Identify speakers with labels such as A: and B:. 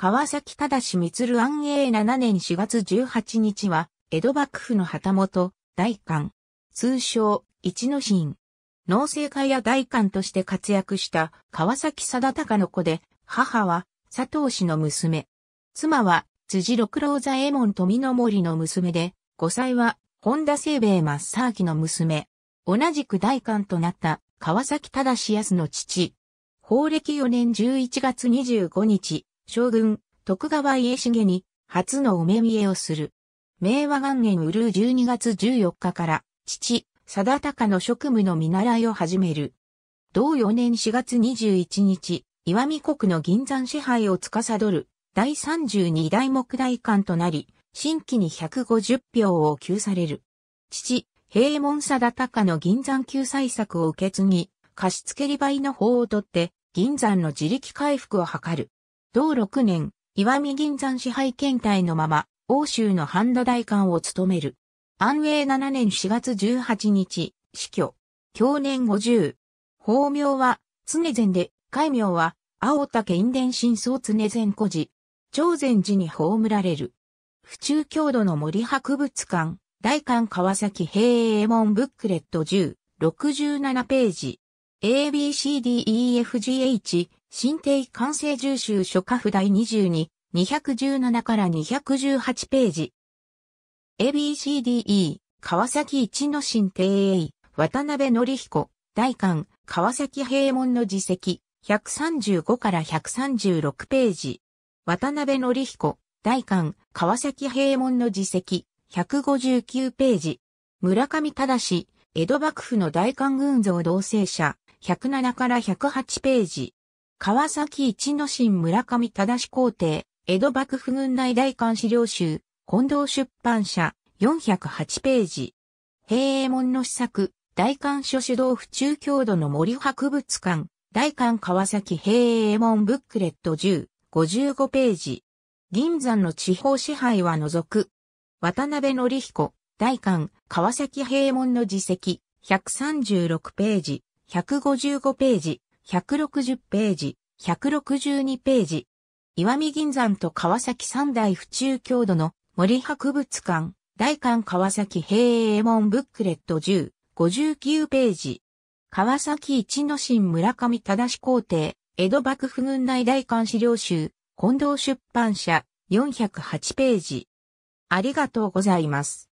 A: 川崎忠光安永7年4月18日は、江戸幕府の旗本、大官。通称、一之進。農政家や大官として活躍した川崎貞隆の子で、母は佐藤氏の娘。妻は辻六郎左衛門富の森の娘で、5歳は本田清兵衛正明の娘。同じく大官となった川崎忠康の父。法暦4年11月25日、将軍、徳川家重に、初のお目見えをする。明和元年うる12月14日から、父、定高の職務の見習いを始める。同4年4月21日、岩見国の銀山支配を司る、第32代目大官となり、新規に150票を給される。父、平門定高の銀山救済策を受け継ぎ、貸付利倍の法をとって、銀山の自力回復を図る。同6年、岩見銀山支配検体のまま、欧州の半田大官を務める。安永7年4月18日、死去。去年50。法名は、常前で、戒名は、青竹因伝新相常前古寺。長禅寺に葬られる。府中郷土の森博物館、大館川崎平衛門ブックレット10、67ページ。ABCDEFGH、新定完成重集書家譜第22、217から218ページ。ABCDE、川崎一の新定 A、渡辺則彦、大官、川崎平門の自席135から136ページ。渡辺則彦、大官、川崎平門の自席159ページ。村上正、江戸幕府の大官軍像同性者、107から108ページ。川崎一之進村上正皇帝、江戸幕府軍内大官資料集、近藤出版社、408ページ。平衛門の施策、大官所主導府中郷土の森博物館、大官川崎平衛門ブックレット10、55ページ。銀山の地方支配は除く。渡辺則彦、大官川崎平門の自席、136ページ。155ページ、160ページ、162ページ。岩見銀山と川崎三大府中郷土の森博物館、大館川崎平衛門ブックレット10、59ページ。川崎一之進村上忠皇帝、江戸幕府軍内大館資料集、近藤出版社、408ページ。ありがとうございます。